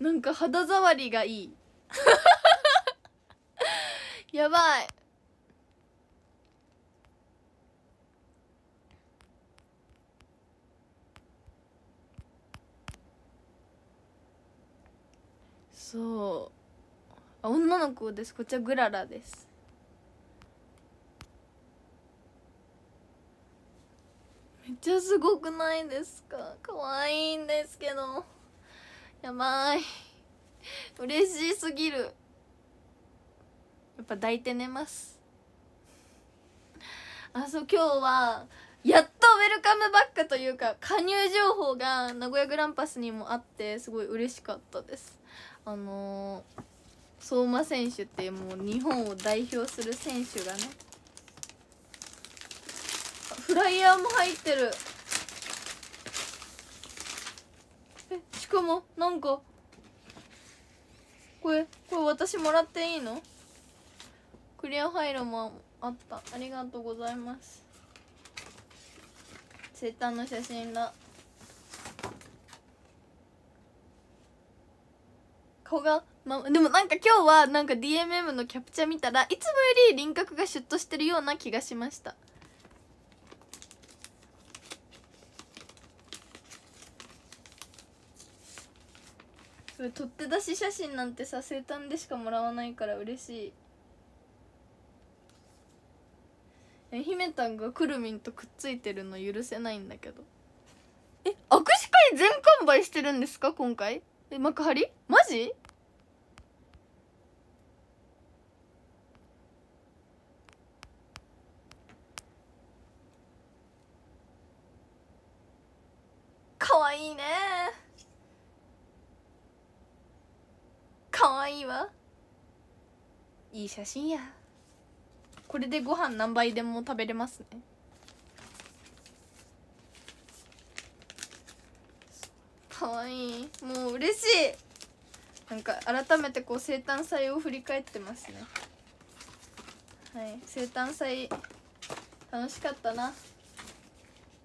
なんか肌触りがいい やばいそうあ女の子ですこっちはグララですめっちゃすごくないですか可愛いんですけどやばい嬉しすぎるやっぱ抱いて寝ますあそう今日はやっとウェルカムバックというか加入情報が名古屋グランパスにもあってすごい嬉しかったですあのー、相馬選手ってもう日本を代表する選手がねフライヤーも入ってるかもなんかこれこれ私もらっていいのクリアファイルもあったありがとうございますツイッターの写真だ顔が、ま、でもなんか今日はなんか DMM のキャプチャ見たらいつもより輪郭がシュッとしてるような気がしました取って出し写真なんてさ生誕でしかもらわないから嬉しいひめたんがくるみんとくっついてるの許せないんだけどえ握手会全完売してるんですか今回え幕張マジかわいいね可愛いいわいい写真やこれでご飯何杯でも食べれますねかわいいもう嬉しいなんか改めてこう生誕祭を振り返ってますねはい生誕祭楽しかったな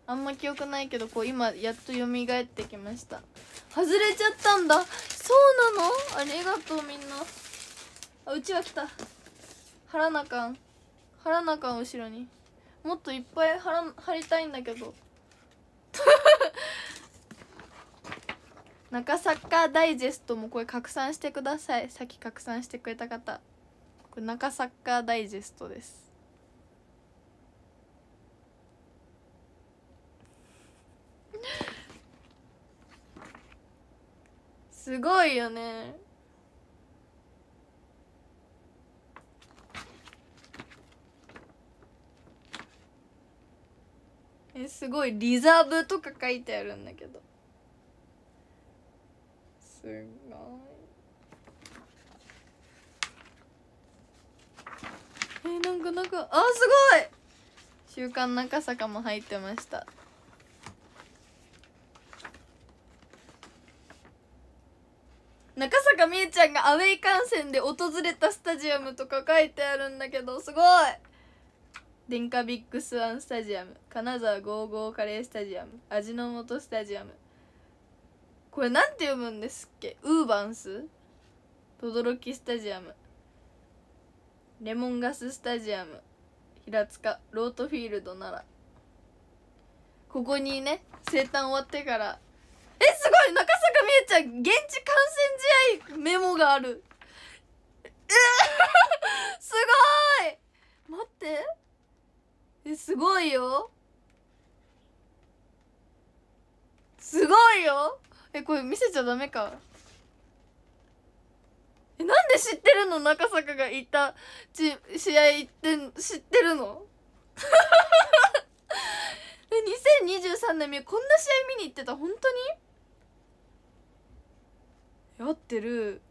あんま記憶ないけどこう今やっと蘇ってきました外れちゃったんだそうなのありがとうみんなあうちは来た貼らなかん貼らなかん後ろにもっといっぱい貼ら貼りたいんだけど 中サッカーダイジェストもこれ拡散してくださいさっき拡散してくれた方これ中サッカーダイジェストです すごいよねえすごいリザーブとか書いてあるんだけどすごいえなんかなんかあすごい「週刊中坂」も入ってましたちゃんがアウェイ観戦で訪れたスタジアムとか書いてあるんだけどすごい電化ビッグスワンスタジアム金沢55カレースタジアム味の素スタジアムこれなんて読むんですっけウーバンス轟スタジアムレモンガススタジアム平塚ロートフィールドならここにね生誕終わってからえすごい中坂み恵ちゃん現地観戦試合メモがあるえー、すごい待ってえすごいよすごいよえこれ見せちゃダメかえなんで知ってるの中坂が行ったち試合行って知ってるの2023 年こんな試合見に行ってた本当に合ってる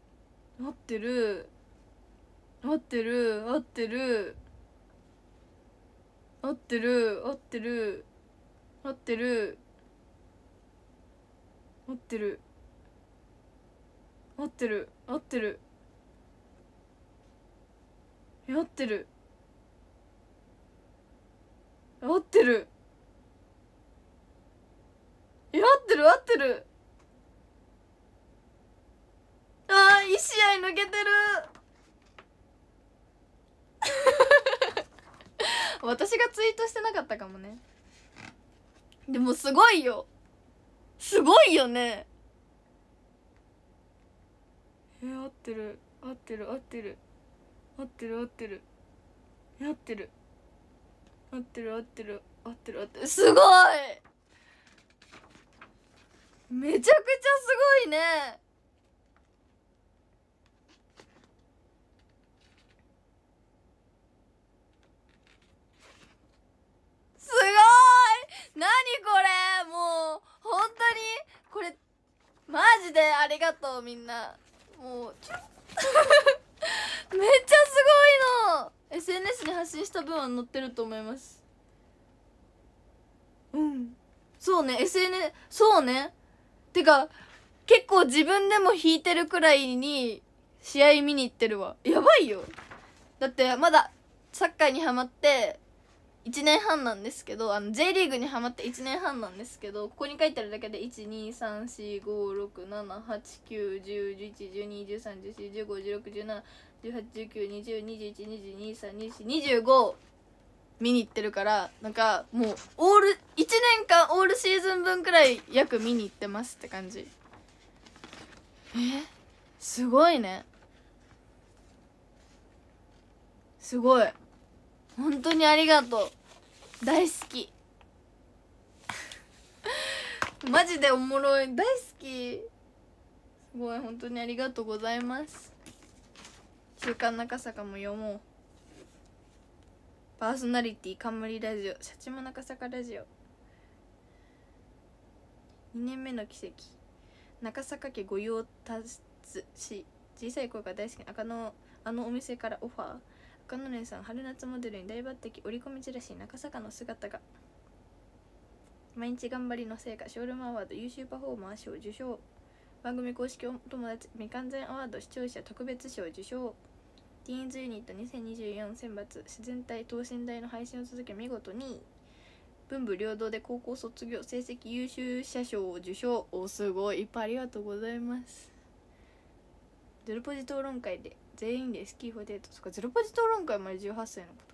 合ってる合ってる合ってる合ってる合ってる合ってる合ってる合ってる合ってる合ってる合ってる合ってる合ってる合ってるあー1試合抜けてる 私がツイートしてなかったかもねでもすごいよすごいよねえー、合ってる合ってる合ってる合ってる合ってる合ってる合ってる合ってる合ってる合ってるすごいめちゃくちゃすごいねすごい何これもう本当にこれマジでありがとうみんなもう めっちゃすごいの SNS に発信した分は載ってると思いますうんそうね SNS そうねてか結構自分でも引いてるくらいに試合見に行ってるわやばいよだってまだサッカーにハマって1年半なんですけどあの J リーグにはまって1年半なんですけどここに書いてあるだけで12345678910111213141516171819202122232425見に行ってるからなんかもうオール1年間オールシーズン分くらい約見に行ってますって感じえすごいねすごい本当にありがとう大好き マジでおもろい大好きすごい本当にありがとうございます週刊中坂も読もうパーソナリティ冠ラジオシャチも中坂ラジオ2年目の奇跡中坂家御用達し小さい声が大好きなあのあのお店からオファーかのねさん春夏モデルに大抜擢織り込みチラシ中坂の姿が毎日頑張りの成果ショールームアワード優秀パフォーマー賞受賞番組公式お友達未完全アワード視聴者特別賞受賞ティーンズユニット2024選抜自然体等身大の配信を続け見事に文武両道で高校卒業成績優秀者賞を受賞おすごいいっぱいありがとうございますドルポジ討論会で全員でスキーフデートとかゼロポジ討論会まで18歳のこと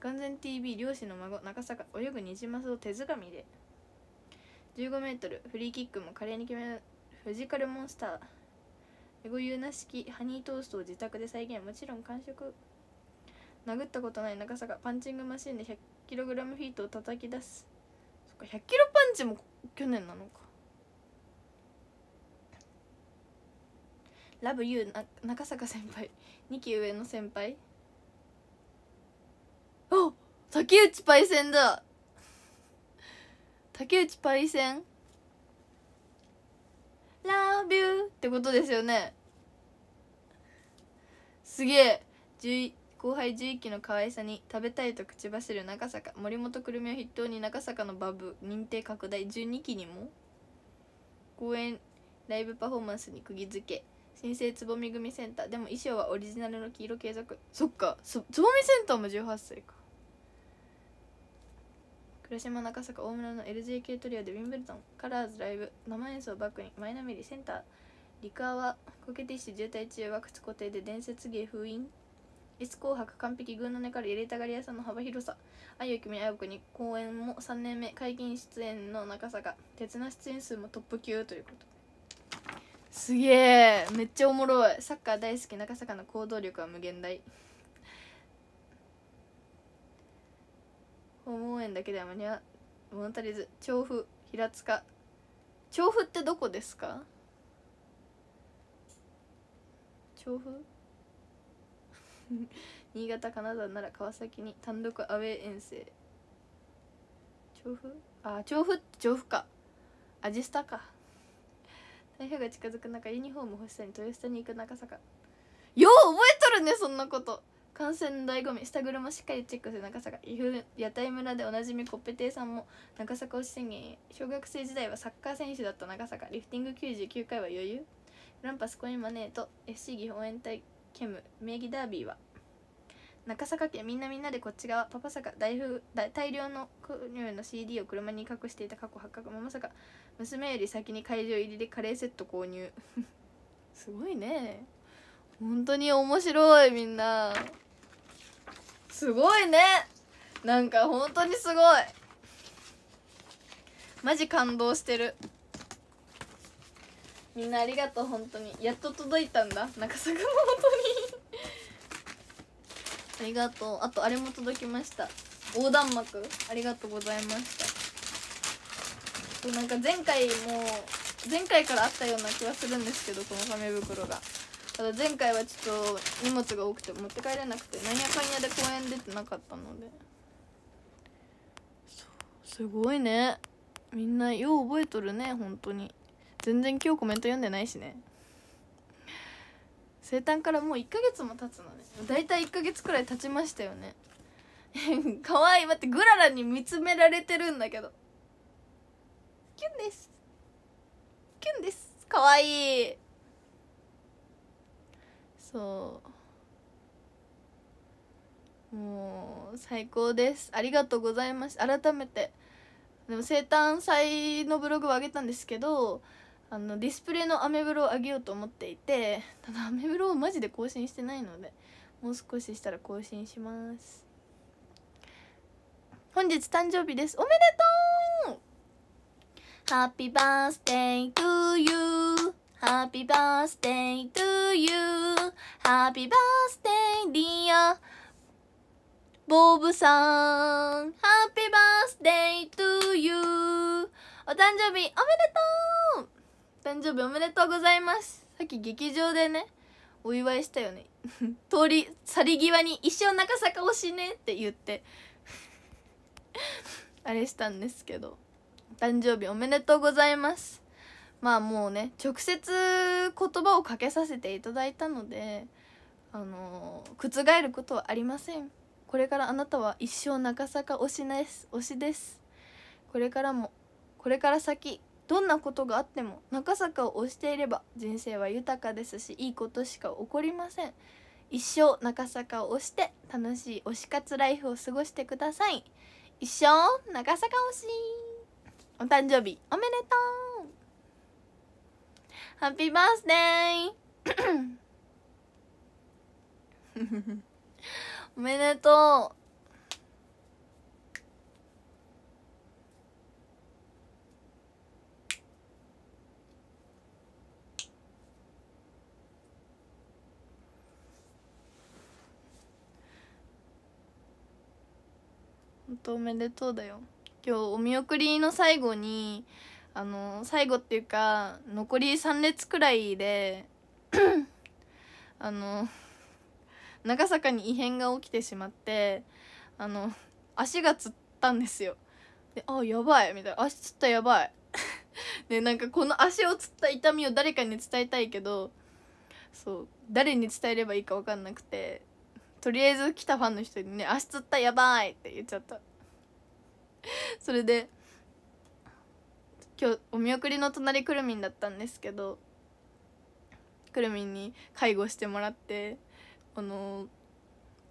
完全 TV 漁師の孫中坂泳ぐニジマスを手づかみで 15m フリーキックも華麗に決めるフジカルモンスターエゴユーナ式ハニートーストを自宅で再現もちろん完食殴ったことない中坂パンチングマシンで 100kg フィートを叩き出すそっか 100kg パンチも去年なのかラブユーな中坂先輩2 期上の先輩あ竹内パイセンだ 竹内パイセンラビューってことですよねすげえ後輩11期の可愛さに食べたいと口走る中坂森本くるみを筆頭に中坂のバブ認定拡大12期にも公演ライブパフォーマンスに釘付け新生つぼみ組センターでも衣装はオリジナルの黄色継続そっかつぼみセンターも18歳か倉島中坂大村の LJK トリオでウィンブルドンカラーズライブ生演奏バックにマイナミリセンターリカワコケティッシュ渋滞中は靴固定で伝説芸封印 S 紅白完璧群の根から入れたがり屋さんの幅広さあゆきみあゆに公演も3年目解禁出演の中坂鉄な出演数もトップ級ということすげえめっちゃおもろいサッカー大好き中坂の行動力は無限大訪問園だけでは間に合物足りず調布平塚調布ってどこですか調布 新潟金沢なら川崎に単独アウェー遠征調布あ調布調布かアジスタか台風が近づく中ユニフォーム欲しさに豊下に行く中坂よう覚えとるねそんなこと感染の醍醐味下車もしっかりチェックする中坂屋台村でおなじみコッペ亭さんも中坂し宣言小学生時代はサッカー選手だった中坂リフティング99回は余裕グランパスコインマネーと FC 技阜応援隊兼名義ダービーは中坂家みんなみんなでこっち側パパ坂大風大量のクニューの CD を車に隠していた過去発覚まさか娘より先に会場入りでカレーセット購入 すごいね本当に面白いみんなすごいねなんか本当にすごいマジ感動してるみんなありがとう本当にやっと届いたんだ中坂も本当にりがとうあとあれも届きました横断幕ありがとうございましたなんか前回も前回からあったような気はするんですけどこの紙袋がただ前回はちょっと荷物が多くて持って帰れなくてなんやかんやで公園出てなかったのですごいねみんなよう覚えとるね本当に全然今日コメント読んでないしね生誕からもう1ヶ月も経つのね大体1ヶ月くらい経ちましたよねかわ いい待ってグララに見つめられてるんだけどキュンですキュンですかわいいそうもう最高ですありがとうございました改めてでも生誕祭のブログを上げたんですけどあのディスプレイのアメブロを上げようと思っていてただアメブロをマジで更新してないのでもう少ししたら更新します本日誕生日ですおめでとう Happy birthday to you Happy birthday to you Happy birthday dear ボブさん Happy birthday to you お誕生日おめでとう誕生日おめでとうございますさっき劇場でねお祝いしたよね 通り去り際に「一生中坂推しね」って言って あれしたんですけど誕生日おめでとうございますまあもうね直接言葉をかけさせていただいたのであのー、覆ることはありませんこれからあなたは一生中坂推しです推しですこれからもこれから先どんなことがあっても中坂を推していれば人生は豊かですしいいことしか起こりません一生中坂を推して楽しい推し活ライフを過ごしてください一生中坂推しお誕生日おめでとうハッピーバースデーおめでとうとおめでとうだよ今日お見送りの最後にあの最後っていうか残り3列くらいであの長坂に異変が起きてしまってあの足がつったんですよであやばいみたいな足つったやばい でなんかこの足をつった痛みを誰かに伝えたいけどそう誰に伝えればいいか分かんなくてとりあえず来たファンの人にね「足つったやばい!」って言っちゃった。それで今日お見送りの隣くるみんだったんですけどくるみんに介護してもらってこの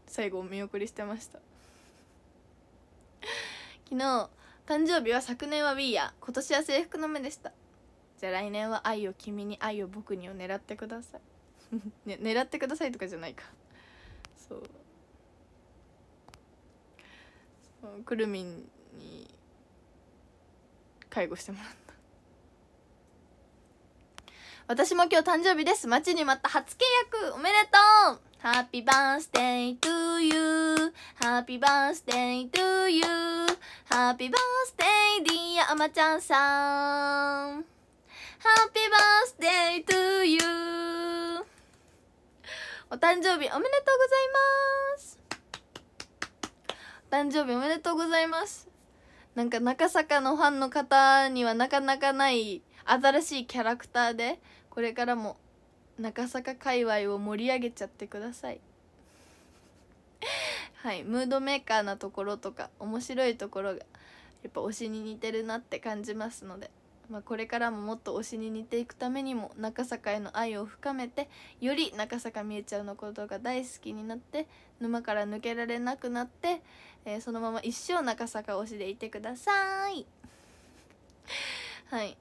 最後お見送りしてました 昨日誕生日は昨年は We や今年は制服の目でしたじゃあ来年は愛を君に愛を僕にを狙ってください、ね、狙ってくださいとかじゃないかそうくるみんに介護してもらった私も今日誕生日です待ちに待った初契約おめでとうハッピーバースデートゥーユーハッピーバースデートゥーユーハッピーバースデイディアアマちゃんさんハッピーバースデートゥーユーお誕生日おめでとうございます誕生日おめでとうございますなんか中坂のファンの方にはなかなかない新しいキャラクターでこれからも中坂界隈を盛り上げちゃってください はいムードメーカーなところとか面白いところがやっぱ推しに似てるなって感じますので、まあ、これからももっと推しに似ていくためにも中坂への愛を深めてより中坂みえちゃんのことが大好きになって沼から抜けられなくなってえー、そのまま一生中坂推しでいてください はい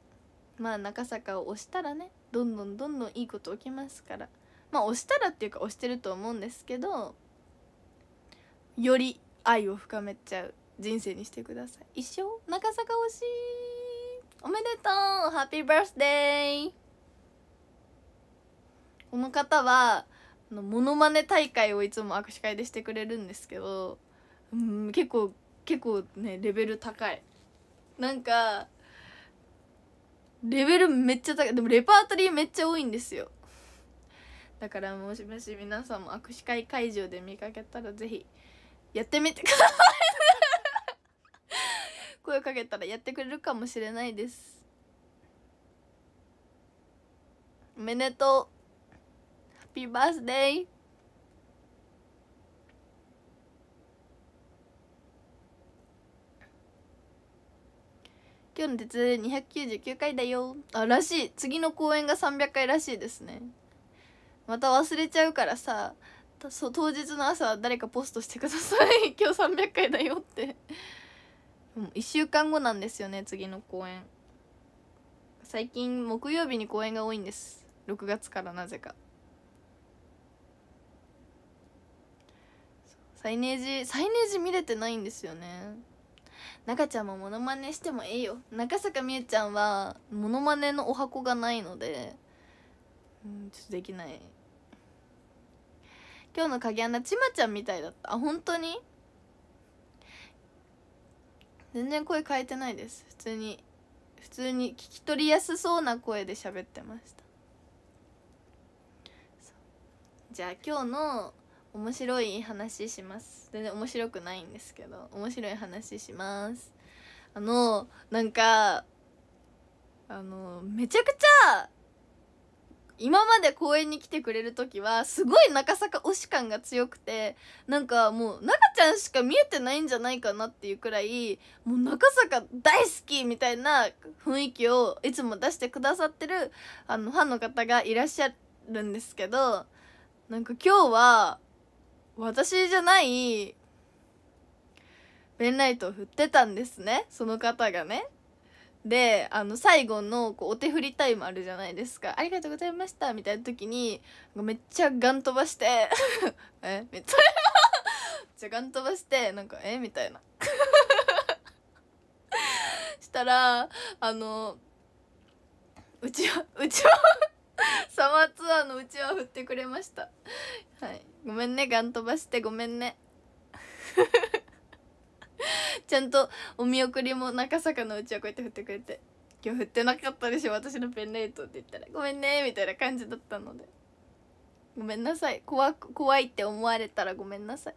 まあ中坂を押したらねどんどんどんどんいいこと起きますからまあ押したらっていうか押してると思うんですけどより愛を深めちゃう人生にしてください一生中坂推しおめでとうハッピーバースデーこの方はものまね大会をいつも握手会でしてくれるんですけどうん結構結構ねレベル高いなんかレベルめっちゃ高いでもレパートリーめっちゃ多いんですよだからもしもし皆さんも握手会会場で見かけたらぜひやってみてください 声かけたらやってくれるかもしれないですおめでとうハッピーバースデー今日の鉄299回だよあらしい次の公演が300回らしいですねまた忘れちゃうからさそう当日の朝誰かポストしてください 今日300回だよってもう1週間後なんですよね次の公演最近木曜日に公演が多いんです6月からなぜかサイネージサイネージ見れてないんですよね中ちゃんもモノマネしてもいいよ中坂美ゆちゃんはモノマネのお箱がないのでうんちょっとできない今日の影穴ちまちゃんみたいだったあ本当に全然声変えてないです普通に普通に聞き取りやすそうな声で喋ってましたじゃあ今日の面白い話します全然面白くないんですけど面白い話しますあのなんかあのめちゃくちゃ今まで公園に来てくれる時はすごい中坂推し感が強くてなんかもう中ちゃんしか見えてないんじゃないかなっていうくらいもう中坂大好きみたいな雰囲気をいつも出してくださってるあのファンの方がいらっしゃるんですけどなんか今日は私じゃないペンライトを振ってたんですねその方がねであの最後のこうお手振りタイムあるじゃないですか「ありがとうございました」みたいな時にめっちゃガン飛ばして「えめっちゃめっちゃガン飛ばしてなんか「えみたいな したらあのうちはうちはサマーツアーのうちは振ってくれましたはいごめんねガン飛ばしてごめんね ちゃんとお見送りも中坂のうちはこうやって振ってくれて「今日振ってなかったでしょ私のペンレート」って言ったら「ごめんね」みたいな感じだったのでごめんなさい怖怖いって思われたらごめんなさい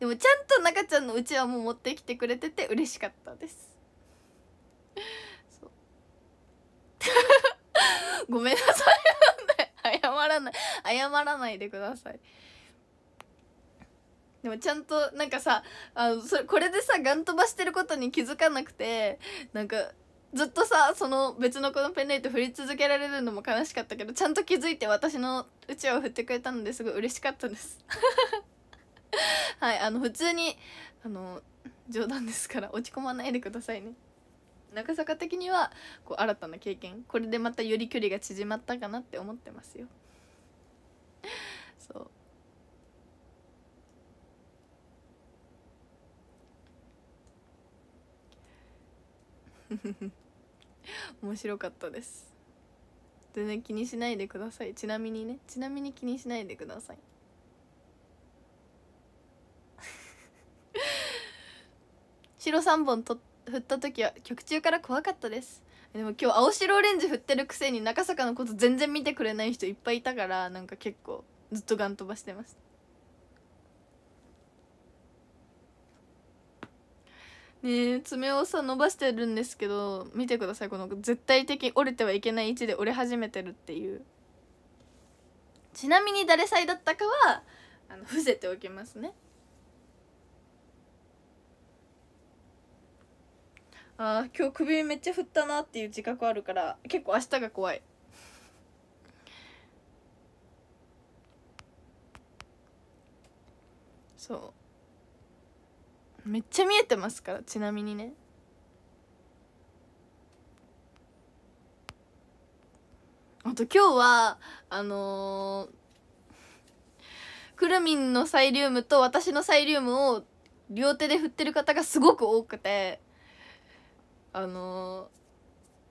でもちゃんと中ちゃんのうちはもう持ってきてくれてて嬉しかったですそう ごめんなさい謝らない謝らないでくださいでもちゃんとなんかさあのそれこれでさガン飛ばしてることに気づかなくてなんかずっとさその別の子のペンライト振り続けられるのも悲しかったけどちゃんと気づいて私のうちわを振ってくれたのですごい嬉しかったですはいあの普通にあの冗談ですから落ち込まないでくださいね長坂的にはこう新たな経験これでまたより距離が縮まったかなって思ってますよそう 面白かったです全然気にしないでくださいちなみにねちなみに気にしないでください 白3本取って振った時は曲中から怖かったですでも今日青白オレンジ振ってるくせに中坂のこと全然見てくれない人いっぱいいたからなんか結構ずっとガン飛ばしてますねえ爪をさ伸ばしてるんですけど見てくださいこの絶対的折れてはいけない位置で折れ始めてるっていうちなみに誰さいだったかはあの伏せておきますねあ今日首めっちゃ振ったなっていう自覚あるから結構明日が怖いそうめっちゃ見えてますからちなみにねあと今日はあのー、くるみんのサイリウムと私のサイリウムを両手で振ってる方がすごく多くてあの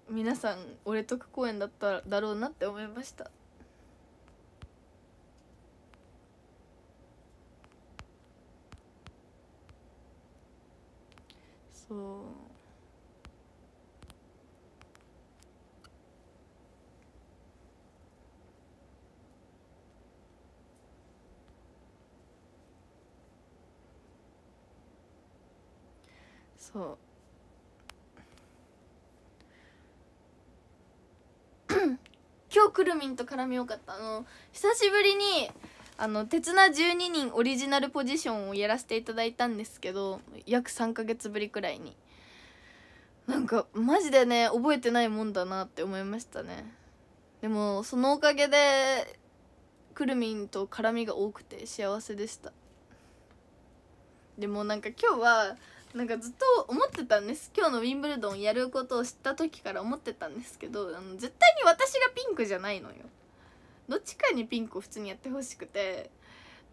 ー、皆さん俺得公演だっただろうなって思いましたそうそう 今日くるみんと絡みよかったあの久しぶりにあの鉄な12人オリジナルポジションをやらせていただいたんですけど約3ヶ月ぶりくらいになんかマジでね覚えてないもんだなって思いましたねでもそのおかげでくるみんと絡みが多くて幸せでしたでもなんか今日はなんかずっと思ってたんです今日のウィンブルドンやることを知った時から思ってたんですけどあの絶対に私がピンクじゃないのよどっちかにピンクを普通にやってほしくて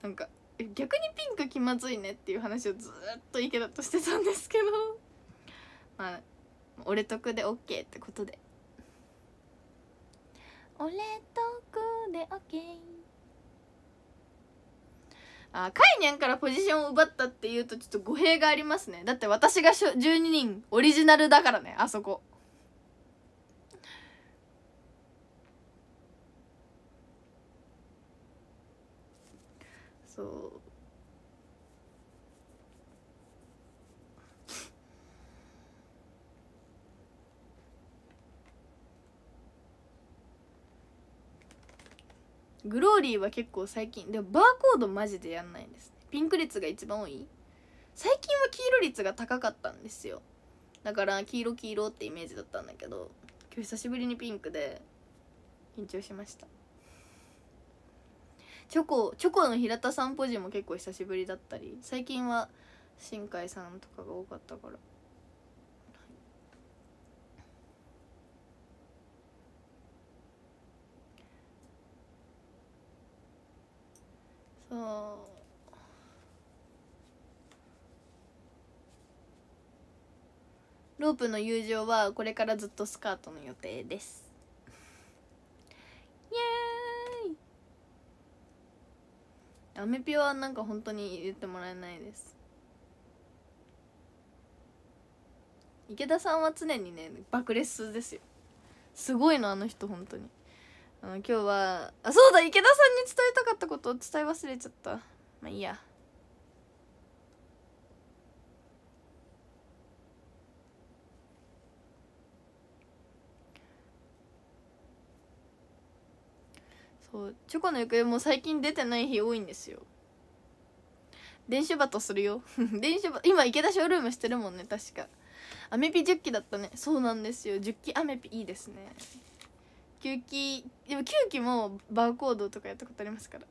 なんか逆にピンク気まずいねっていう話をずっと池田としてたんですけど まあ俺得で OK ってことで俺得で OK あカイニャンからポジションを奪ったっていうとちょっと語弊がありますねだって私が12人オリジナルだからねあそこそうグローリーは結構最近でもバーコードマジでやんないんですピンク率が一番多い最近は黄色率が高かったんですよだから黄色黄色ってイメージだったんだけど今日久しぶりにピンクで緊張しましたチョコチョコの平田さんポジも結構久しぶりだったり最近は新海さんとかが多かったからそうロープの友情はこれからずっとスカートの予定ですイエーイアメピはなんか本当に言ってもらえないです池田さんは常にね爆裂ですよすごいのあの人本当にあの今日はあそうだ池田さんに伝えたかったことを伝え忘れちゃったまあいいやそうチョコの行方も最近出てない日多いんですよ電子バトするよ 電子バト今池田ショールームしてるもんね確かアメピ10期だったねそうなんですよ10期アメピいいですね吸気でも吸気もバーコードとかやったことありますから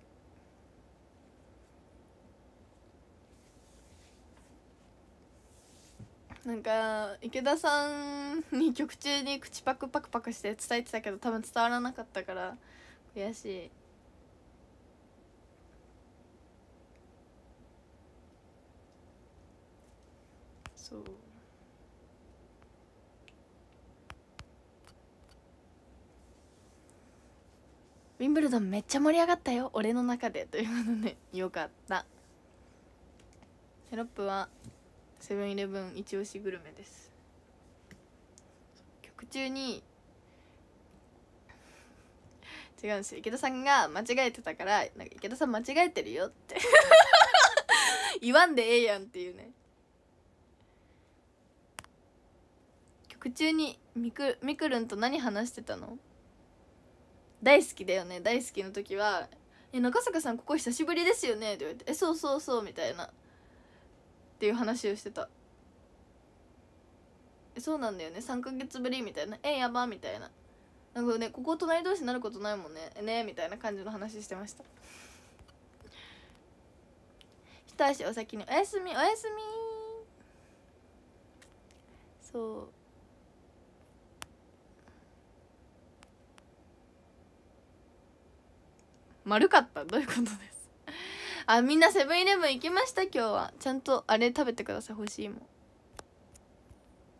なんか池田さんに曲中に口パクパクパクして伝えてたけど多分伝わらなかったから悔しい。そうィンブルドンめっちゃ盛り上がったよ俺の中でということでよかったシロップはセブンイレブン一押しグルメです曲中に違うんですよ池田さんが間違えてたからなんか池田さん間違えてるよって 言わんでええやんっていうね曲中にみくみくるんと何話してたの大好きだよね大好きの時は「え中坂さんここ久しぶりですよね」って言われて「えそうそうそう」みたいなっていう話をしてた「えそうなんだよね3ヶ月ぶり」みたいな「えやば」みたいななんかねここ隣同士になることないもんねえねみたいな感じの話してました一足お先に「おやすみおやすみ」そう丸かったどういうことです あみんなセブンイレブン行きました今日はちゃんとあれ食べてください欲しいもん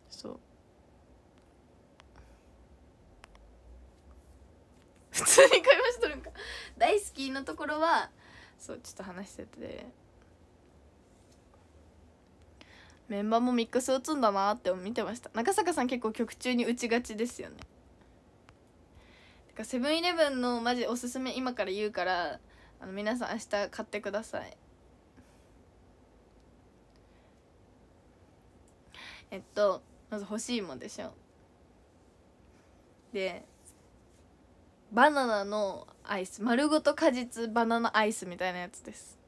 そう 普通に買いましたるんか大好きのところはそうちょっと話しててメンバーもミックス打つんだなって見てました中坂さん結構曲中に打ちがちですよねかセブンイレブンのマジおすすめ今から言うからあの皆さん明日買ってくださいえっとまず欲しいもんでしょでバナナのアイス丸ごと果実バナナアイスみたいなやつです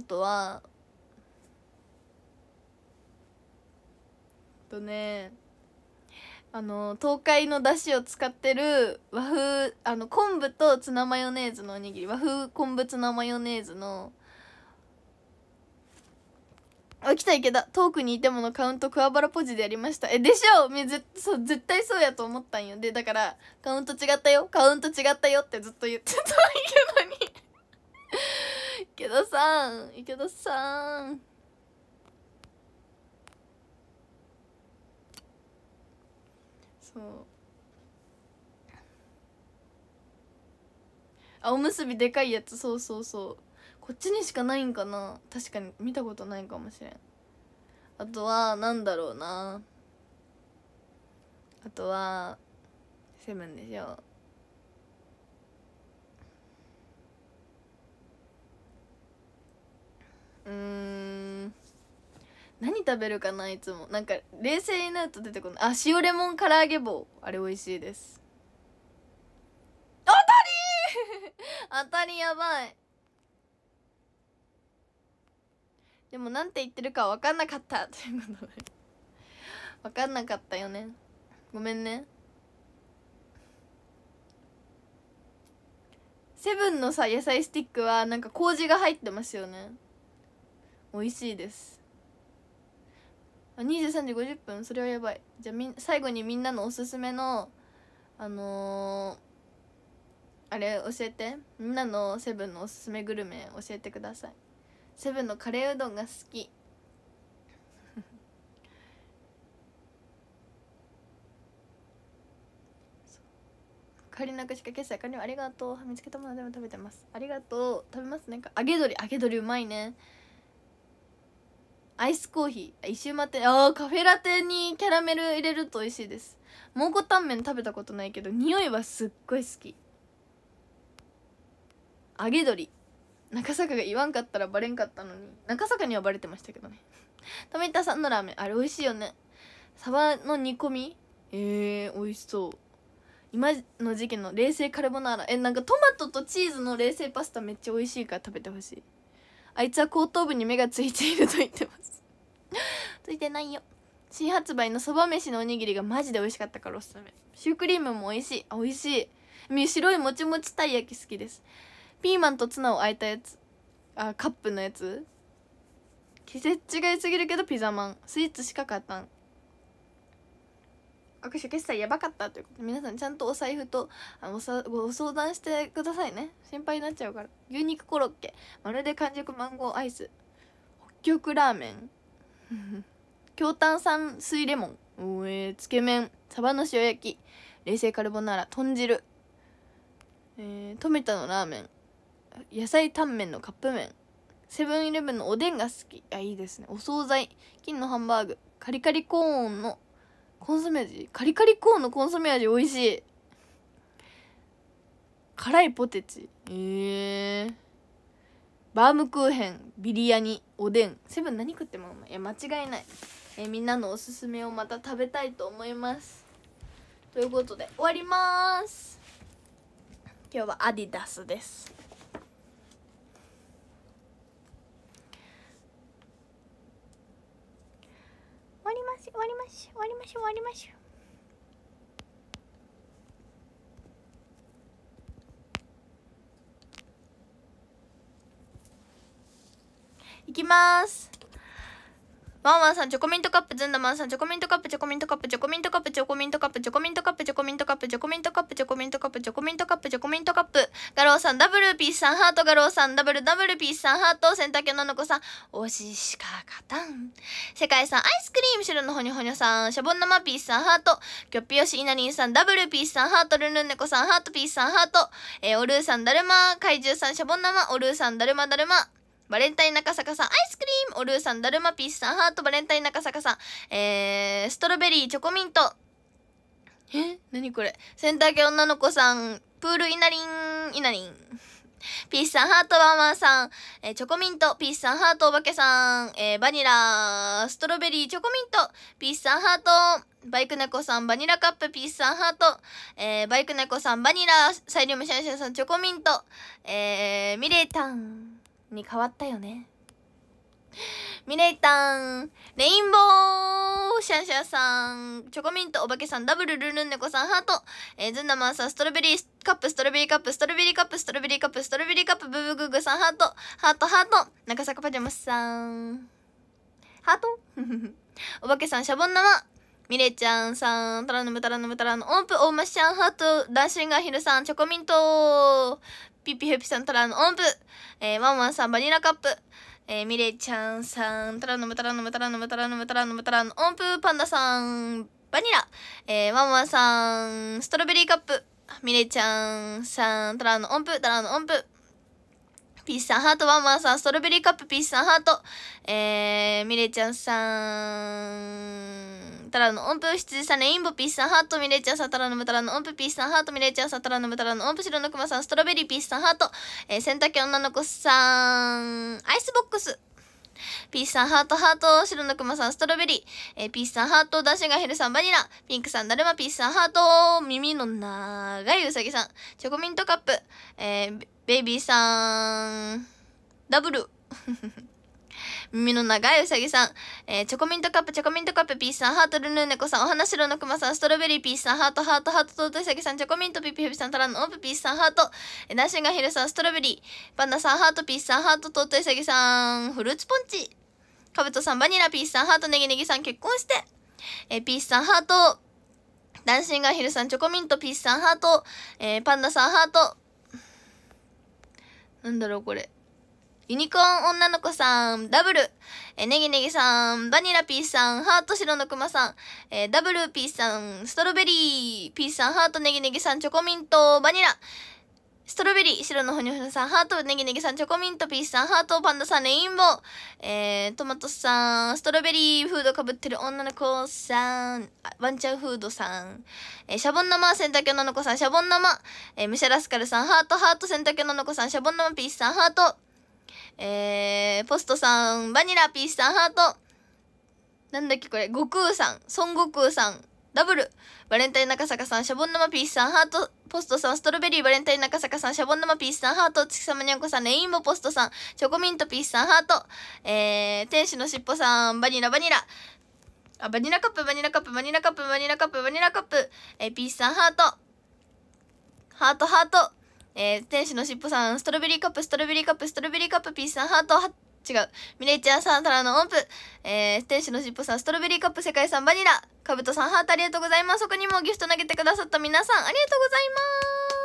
あとはとねあの東海のだしを使ってる和風あの昆布とツナマヨネーズのおにぎり和風昆布ツナマヨネーズのあ来た池田遠くにいてものカウント桑原ポジでやりましたえでしょめぜそう絶対そうやと思ったんよでだからカウント違ったよカウント違ったよってずっと言ってたんやのに 池田さん池田さんそうあおむすびでかいやつそうそうそうこっちにしかないんかな確かに見たことないかもしれんあとはなんだろうなあとはセブンでしょうん何食べるかないつもなんか冷静になると出てこないあ塩レモン唐揚げ棒あれ美味しいです当たり 当たりやばいでもなんて言ってるか分かんなかったということで分かんなかったよねごめんねセブンのさ野菜スティックはなんか麹が入ってますよね美味しいです23時50分それはやばいじゃあみ最後にみんなのおすすめのあのー、あれ教えてみんなのセブンのおすすめグルメ教えてくださいセブンのカレーうどんが好きかりなくしか決済かりありがとう見つけたものでも食べてますありがとう食べますなんか揚げ鶏揚げ鶏うまいねアイスコーヒー石馬ってああカフェラテにキャラメル入れると美味しいです蒙古タンメン食べたことないけど匂いはすっごい好き揚げ鶏中坂が言わんかったらバレんかったのに中坂にはバレてましたけどね 富田さんのラーメンあれ美味しいよねサバの煮込みえー、美味しそう今の時期の冷製カルボナーラえなんかトマトとチーズの冷製パスタめっちゃ美味しいから食べてほしいあいつは後頭部に目がついていると言ってます ついてないよ新発売のそば飯のおにぎりがマジで美味しかったからおすすめシュークリームも美味しいあ美味しい白いもちもちたい焼き好きですピーマンとツナをあえたやつあカップのやつ季節違いすぎるけどピザマンスイーツしか買ったん握手決済やばかったということで皆さんちゃんとお財布とあのさご相談してくださいね心配になっちゃうから牛肉コロッケまるで完熟マンゴーアイス北極ラーメン 京丹産水レモンえー、つけ麺サバの塩焼き冷製カルボナーラ豚汁えメ富田のラーメン野菜タンメンのカップ麺セブンイレブンのおでんが好きあいいですねお惣菜金のハンバーグカリカリコーンのコンソメ味カリカリコーンのコンソメ味美味しい辛いポテチええー、バームクーヘンビリヤニおでんセブン何食ってもいや間違いない、えみんなのおすすめをまた食べたいと思いますということで終わります今日はアディダスです終わります終わります終わります終わりますいきますワンワンさん、チョコミントカップ、ずんだまんさん、チョコミントカップ、チョコミントカップ、チョコミントカップ、チョコミントカップ、チョコミントカップ、チョコミントカップ、チョコミントカップ、チョコミントカップ、チョコミントカップ、チョコミントカップ、ガローさん、ダブルピースさん、ハート、ガローさん、ダブル、ダブルピースさん、ハート、センター犬ののこさん、おししかかたん。世界さん、アイスクリーム、白のほにょほにょさん、シャボン生ピースさん、ハート、きョッピよし、イナリンさん、ダブルピースさん、ハート、ルンルンネコさん、ハートピースさん、ハート、えおーさん、だるま、怪獣さん、シャボン生、おるーさん、だるま、だるま、バレンタイン中坂さん、アイスクリームおるーさん、だるまピースさん、ハートバレンタイン中坂さん、えー、ストロベリーチョコミント。え何これセンター系女の子さん、プールイナリン、イナリン。ピースさん、ハートワンワンさん、えー、チョコミント、ピースさん、ハートおばけさん、えー、バニラ、ストロベリー、チョコミント、ピースさん、ハート、バイク猫さん、バニラカップ、ピースさん、ハート、えー、バイク猫さん、バニラ、サイリウムシャンシャンさん、チョコミント、えー、ミレータン。に変わったよねミネイタンレインボーシャンシャンさんチョコミントおばけさんダブルルルンネコさんハート、えー、ズンダマンさんストロベリーカップストロベリーカップストロベリーカップストロベリーカップストロベリーカップブブググさんハートハートハート中坂パジャマスさんハート おばけさんシャボン玉ミレちゃんさん、タラのムタラのムタラのオープ、オーマシャンハート、ダンシンガーヒルさん、チョコミント、ピピヘピさん、トらの音符、えー、ワンワンさん、バニラカップ、えー、ミレちゃんさん、たらのムトらのむたらのむたらのむたらのむたらの音符、パンダさん、バニラ、えー、ワンワンさん、ストロベリーカップ、ミレちゃんさん、たらの音符、たらの音符、ピースさん、ハート、ワンワンさん、ストロベリーカップ、ピースさん、ハート、えー、ミレちゃんさん、タラの音符羊さんレインボピースさんハートミレちチャーサタラのムタラの音符ピースさんハートミレちチャーサタラのムタラの音符白のクマさんストロベリーピースさんハート、えー、洗濯機女の子さんアイスボックスピースさん、ハート、ハート、白のクマさん、ストロベリー。えー、ピースさん、ハート、ダシュがヘルさん、バニラ。ピンクさん、だるま、ピースさん、ハート、耳の長いウサギさん、チョコミントカップ。えー、ベイビーさん、ダブル。耳の長いうさぎさん、えー、チョコミントカップ、チョコミントカップ、ピースさん、ハートルヌーネコさん、おしろのくまさん、ストロベリーピースさん、ハート、ハート、ハート、トートうサギさん、チョコミント、ピピピさん、タランのオープピースさん、ハート、えダンシンガヒルさん、ストロベリー、パンダさん、ハート、ピースさん、ハート、トートイサギさん、フルーツポンチ、カブトさん、バニラピースさん、ハート、ネギネギさん、結婚して、えー、ピースさん、ハート、ダンシンガヒルさん、チョコミント、ピースさん、ハート、えー、パンダさん、ハート、なんだろう、これ。ユニコーン女の子さん、ダブル、えー、ネギネギさん、バニラピースさん、ハート白のクマさん、えー、ダブルピースさん、ストロベリー、ピースさん、ハートネギネギさん、チョコミント、バニラ、ストロベリー、白のほにょほにょさん、ハート、ネギネギさん、チョコミント、ピースさん、ハート、パンダさん、レインボー、えー、トマトさん、ストロベリー、フードかぶってる女の子さん、ワンちゃんフードさん、えー、シャボン生、洗濯女の子さん、シャボン生、えー、ムシャラスカルさん、ハート、ハート、洗濯女の子さん、シャボン生、ピースさん、ハート、えー、ポストさん、バニラピースさん、ハート。なんだっけこれ、悟空さん、孫悟空さん、ダブル。バレンタイン中坂さん、シャボン玉ピースさん、ハート。ポストさん、ストロベリー、バレンタイン中坂さん、シャボン玉ピースさん、ハート。月様にゃんこさん、レインボーポストさん、チョコミントピースさん、ハート。えー、天使のしっぽさん、バニラ、バニラ。あ、バニラカップ、バニラカップ、バニラカップ、バニラカップ、バニラカップ。えー、ピースさん、ハート。ハート、ハート。えー、天使のしっぽさん、ストロベリーカップ、ストロベリーカップ、ストロベリーカップ、ピースさん、ハート、は、違う。ミレイチャーさんタラの音符。えー、天使のしっぽさん、ストロベリーカップ、世界さん、バニラ。かぶとさん、ハートありがとうございます。そこにもギフト投げてくださった皆さん、ありがとうござい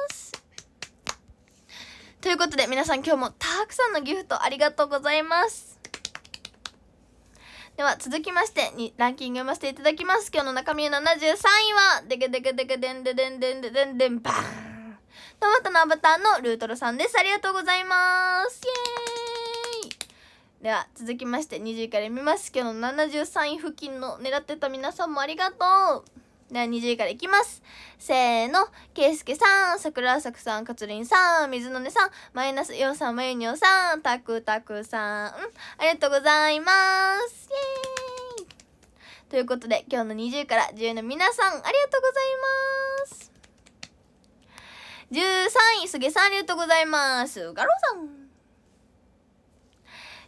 ます。ということで、皆さん今日もたくさんのギフトありがとうございます。では続きましてにランキング読ませていただきます今日の中身73位はでけでけでけでんででんでんでんでんでんばーントマトのアバターのルートロさんですありがとうございますイエーイでは続きまして20位から見ますけど73位付近の狙ってた皆さんもありがとうでは20位からいきます。せーの。けいすけさん、桜浅くさん、かつりんさん、水のねさん、マイナスようさん、まゆにょさん、たくたくさん、ありがとうございます。イェーイということで、今日の20位から10位の皆さん、ありがとうございます。13位、すげさんありがとうございます。ガロさん。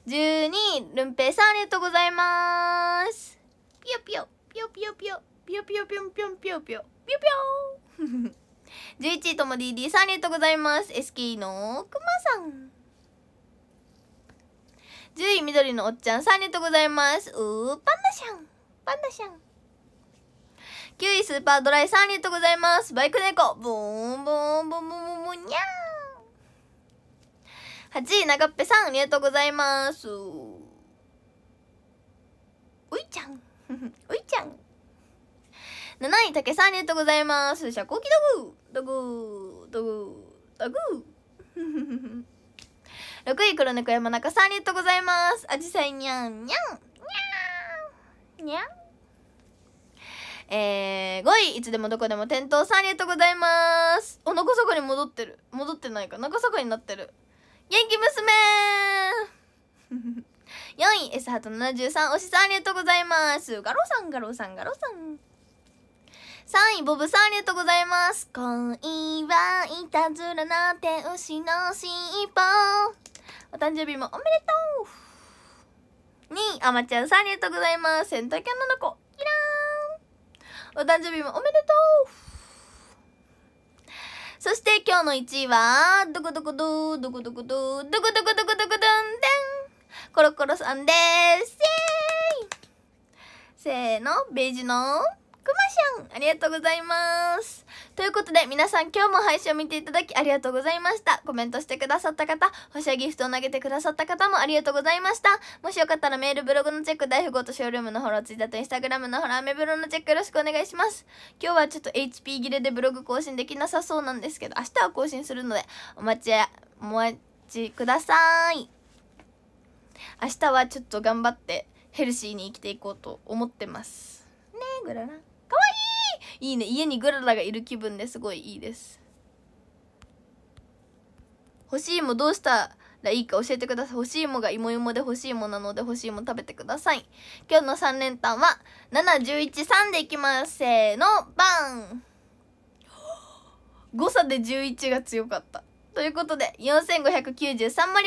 12位、ルンペイさんありがとうございます。ぴよぴよ、ぴよぴよぴよ、ぴよぴよぴよぴよぴよぴよ、ぴよぴよ。11 位ともディディさんありがとうございます。SK のくまさん。10位、緑のおっちゃんさんありがとうございます。うー、パンダシャン。パンダシャン。9位スーパードライさんありがとうございますバイク猫ボーンボーンボンボンボンボンにゃーん8位長っぺさんありがとうございますおいちゃんおいちゃん7位竹さんありがとうございます遮光器ドグードグードグードグー6位黒猫山中さんありがとうございますあじさいにゃんにゃんにゃんにゃんえー、5位いつでもどこでも店頭さんありがとうございますおそ坂に戻ってる戻ってないかそ坂になってる元気娘4位 S ハート73おしさんありがとうございますガロさんガロさんガロさん3位ボブさんありがとうございます恋はいたずらな天牛のしっぽお誕生日もおめでとう2位あまちゃんさんありがとうございます洗濯屋のこ。お誕生日もおめでとうそして今日の1位は、どこどこど、どこどこど、どこどこどこどこどんでんコロコロさんですイェーイせーの、ベージュのくましゃんありがとうございますということで皆さん今日も配信を見ていただきありがとうございましたコメントしてくださった方星やギフトを投げてくださった方もありがとうございましたもしよかったらメールブログのチェック大富豪とショールームのフォローツイッターとインスタグラムのフォローアメブロのチェックよろしくお願いします今日はちょっと HP 切れでブログ更新できなさそうなんですけど明日は更新するのでお待ちお待ちください明日はちょっと頑張ってヘルシーに生きていこうと思ってますねえぐららかわいいいいね家にグララがいる気分ですごいいいです欲しいもどうしたらいいか教えてください欲しいもがいもいもで欲しいもなので欲しいも食べてください今日の3連単は7113でいきますせーのバン 誤差で11が強かったということで、4593盛り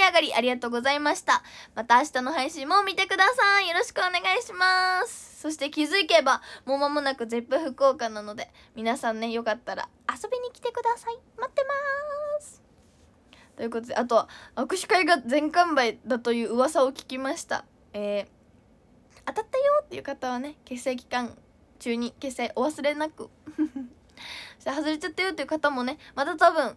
上がりありがとうございました。また明日の配信も見てください。よろしくお願いします。そして気づけば、もう間もなく ZEP 福岡なので、皆さんね、よかったら遊びに来てください。待ってます。ということで、あと、は、握手会が全完売だという噂を聞きました。えー、当たったよっていう方はね、決済期間中に決済お忘れなく。外れちゃったよっていう方もねまた多分